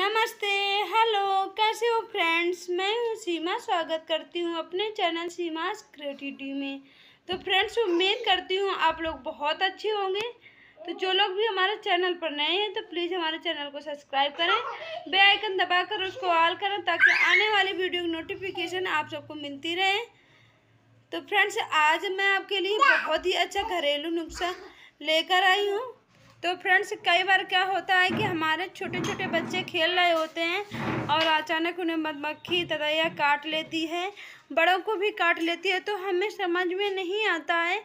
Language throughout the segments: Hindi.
नमस्ते हेलो कैसे हो फ्रेंड्स मैं हूँ सीमा स्वागत करती हूँ अपने चैनल सीमा क्रिएटिविटी में तो फ्रेंड्स उम्मीद करती हूँ आप लोग बहुत अच्छे होंगे तो जो लोग भी हमारे चैनल पर नए हैं तो प्लीज़ हमारे चैनल को सब्सक्राइब करें बे आइकन दबाकर उसको ऑल करें ताकि आने वाली वीडियो की नोटिफिकेशन आप सबको मिलती रहे तो फ्रेंड्स आज मैं आपके लिए बहुत ही अच्छा घरेलू नुस्खा लेकर आई हूँ तो फ्रेंड्स कई बार क्या होता है कि हमारे छोटे छोटे बच्चे खेल रहे होते हैं और अचानक उन्हें मधुमक्खी तदैया काट लेती है बड़ों को भी काट लेती है तो हमें समझ में नहीं आता है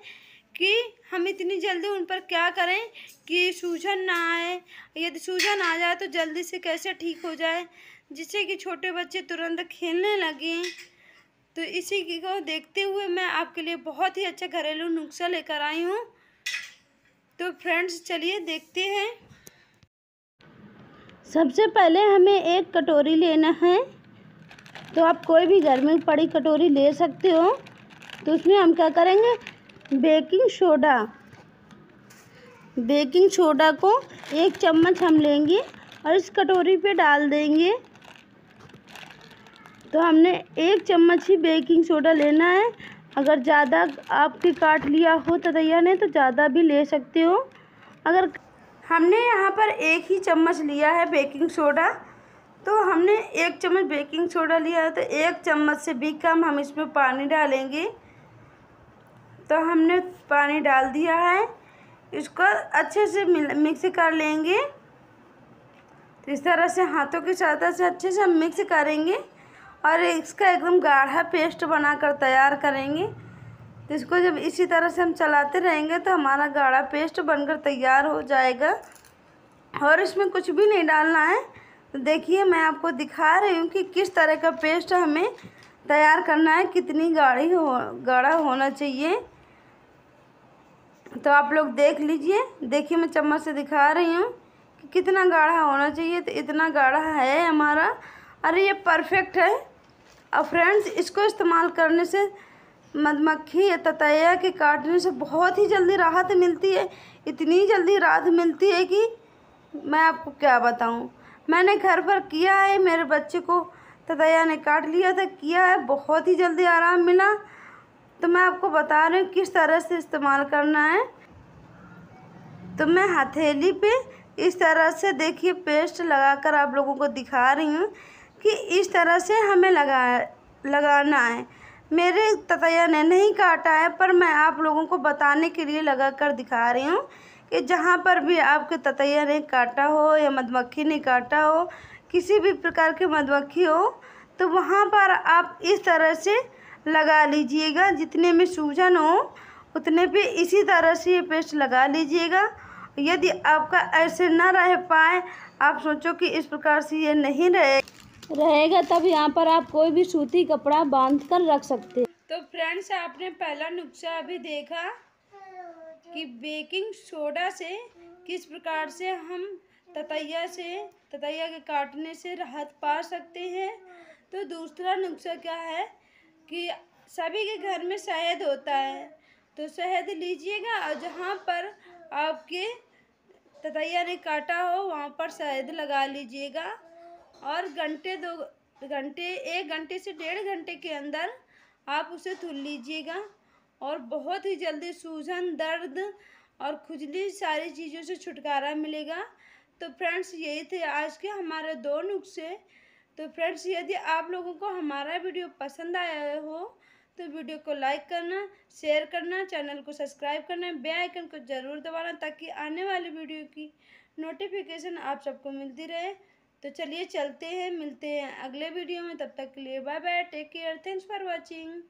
कि हम इतनी जल्दी उन पर क्या करें कि सूजन ना आए यदि सूजन आ जाए तो जल्दी से कैसे ठीक हो जाए जिससे कि छोटे बच्चे तुरंत खेलने लगें तो इसी को देखते हुए मैं आपके लिए बहुत ही अच्छा घरेलू नुस्खा लेकर आई हूँ तो फ्रेंड्स चलिए देखते हैं सबसे पहले हमें एक कटोरी लेना है तो आप कोई भी घर में पड़ी कटोरी ले सकते हो तो उसमें हम क्या करेंगे बेकिंग सोडा बेकिंग सोडा को एक चम्मच हम लेंगे और इस कटोरी पे डाल देंगे तो हमने एक चम्मच ही बेकिंग सोडा लेना है अगर ज़्यादा आपके काट लिया हो तो ततैया ने तो ज़्यादा भी ले सकते हो अगर हमने यहाँ पर एक ही चम्मच लिया है बेकिंग सोडा तो हमने एक चम्मच बेकिंग सोडा लिया है तो एक चम्मच से भी कम हम इसमें पानी डालेंगे तो हमने पानी डाल दिया है इसको अच्छे से मिक्स कर लेंगे तो इस तरह से हाथों की सहायता से अच्छे से हम मिक्स करेंगे और इसका एकदम गाढ़ा पेस्ट बनाकर तैयार करेंगे तो इसको जब इसी तरह से हम चलाते रहेंगे तो हमारा गाढ़ा पेस्ट बनकर तैयार हो जाएगा और इसमें कुछ भी नहीं डालना है तो देखिए मैं आपको दिखा रही हूँ कि किस तरह का पेस्ट हमें तैयार करना है कितनी गाढ़ी हो गाढ़ा होना चाहिए तो आप लोग देख लीजिए देखिए मैं चम्मच से दिखा रही हूँ कि कितना गाढ़ा होना चाहिए तो इतना गाढ़ा है हमारा अरे ये परफेक्ट है अब फ्रेंड्स इसको इस्तेमाल करने से मधुमक्खी या ततया के काटने से बहुत ही जल्दी राहत मिलती है इतनी जल्दी राहत मिलती है कि मैं आपको क्या बताऊं मैंने घर पर किया है मेरे बच्चे को ततया ने काट लिया था किया है बहुत ही जल्दी आराम मिला तो मैं आपको बता रही हूँ किस तरह से इस्तेमाल करना है तो मैं हथेली पे इस तरह से देखिए पेस्ट लगाकर आप लोगों को दिखा रही हूँ कि इस तरह से हमें लगा लगाना है मेरे ततया ने नहीं काटा है पर मैं आप लोगों को बताने के लिए लगा कर दिखा रही हूँ कि जहाँ पर भी आपके ततैया ने काटा हो या मधुमक्खी ने काटा हो किसी भी प्रकार की मधुमक्खी हो तो वहाँ पर आप इस तरह से लगा लीजिएगा जितने में सूजन हो उतने पे इसी तरह से ये पेस्ट लगा लीजिएगा यदि आपका ऐसे ना रह पाए आप सोचो कि इस प्रकार से ये नहीं रहे रहेगा तब यहाँ पर आप कोई भी सूती कपड़ा बांध कर रख सकते हैं तो फ्रेंड्स आपने पहला नुस्खा अभी देखा कि बेकिंग सोडा से किस प्रकार से हम ततैया से ततैया के काटने से राहत पा सकते हैं तो दूसरा नुस्खा क्या है कि सभी के घर में शहद होता है तो शहद लीजिएगा और जहाँ पर आपके ततैया ने काटा हो वहाँ पर शहद लगा लीजिएगा और घंटे दो घंटे एक घंटे से डेढ़ घंटे के अंदर आप उसे धुल लीजिएगा और बहुत ही जल्दी सूजन दर्द और खुजली सारी चीज़ों से छुटकारा मिलेगा तो फ्रेंड्स यही थे आज के हमारे दो नुस्खे तो फ्रेंड्स यदि आप लोगों को हमारा वीडियो पसंद आया हो तो वीडियो को लाइक करना शेयर करना चैनल को सब्सक्राइब करना बे आइकन को ज़रूर दबाना ताकि आने वाली वीडियो की नोटिफिकेशन आप सबको मिलती रहे तो चलिए चलते हैं मिलते हैं अगले वीडियो में तब तक के लिए bye bye take care thanks for watching